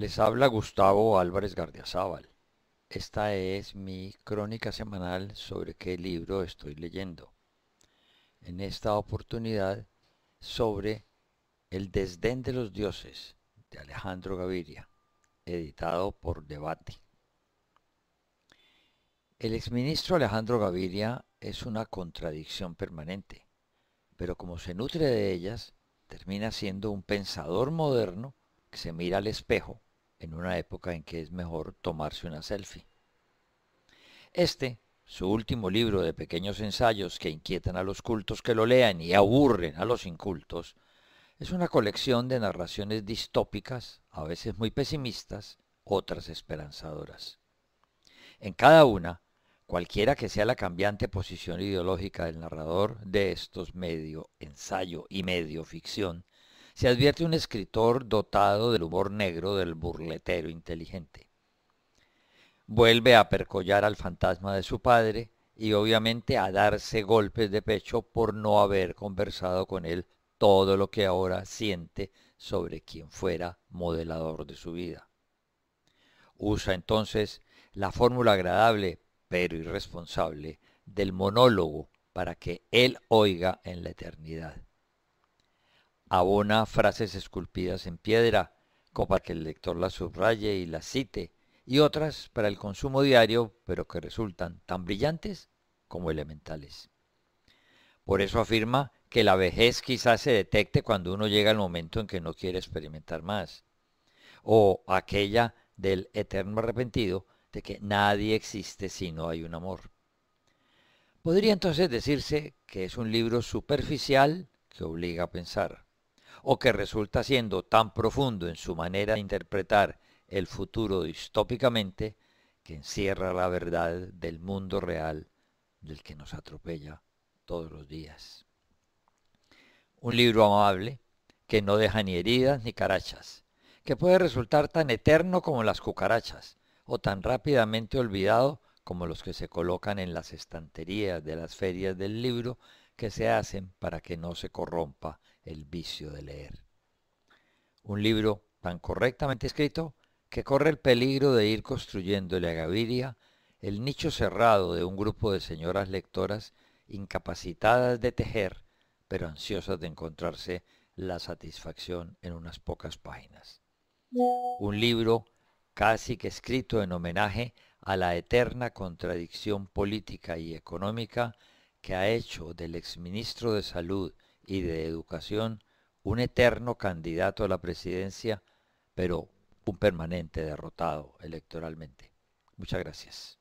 Les habla Gustavo Álvarez Gardiazabal. Esta es mi crónica semanal sobre qué libro estoy leyendo. En esta oportunidad sobre El desdén de los dioses de Alejandro Gaviria, editado por Debate. El exministro Alejandro Gaviria es una contradicción permanente, pero como se nutre de ellas, termina siendo un pensador moderno que se mira al espejo en una época en que es mejor tomarse una selfie. Este, su último libro de pequeños ensayos que inquietan a los cultos que lo lean y aburren a los incultos, es una colección de narraciones distópicas, a veces muy pesimistas, otras esperanzadoras. En cada una, cualquiera que sea la cambiante posición ideológica del narrador de estos medio ensayo y medio ficción, se advierte un escritor dotado del humor negro del burletero inteligente. Vuelve a percollar al fantasma de su padre y obviamente a darse golpes de pecho por no haber conversado con él todo lo que ahora siente sobre quien fuera modelador de su vida. Usa entonces la fórmula agradable pero irresponsable del monólogo para que él oiga en la eternidad abona frases esculpidas en piedra, como para que el lector las subraye y las cite, y otras para el consumo diario, pero que resultan tan brillantes como elementales. Por eso afirma que la vejez quizás se detecte cuando uno llega al momento en que no quiere experimentar más, o aquella del eterno arrepentido de que nadie existe si no hay un amor. Podría entonces decirse que es un libro superficial que obliga a pensar o que resulta siendo tan profundo en su manera de interpretar el futuro distópicamente que encierra la verdad del mundo real del que nos atropella todos los días. Un libro amable que no deja ni heridas ni carachas, que puede resultar tan eterno como las cucarachas o tan rápidamente olvidado como los que se colocan en las estanterías de las ferias del libro que se hacen para que no se corrompa el vicio de leer. Un libro tan correctamente escrito que corre el peligro de ir construyéndole a Gaviria el nicho cerrado de un grupo de señoras lectoras incapacitadas de tejer, pero ansiosas de encontrarse la satisfacción en unas pocas páginas. Un libro casi que escrito en homenaje a la eterna contradicción política y económica que ha hecho del exministro de Salud y de educación, un eterno candidato a la presidencia, pero un permanente derrotado electoralmente. Muchas gracias.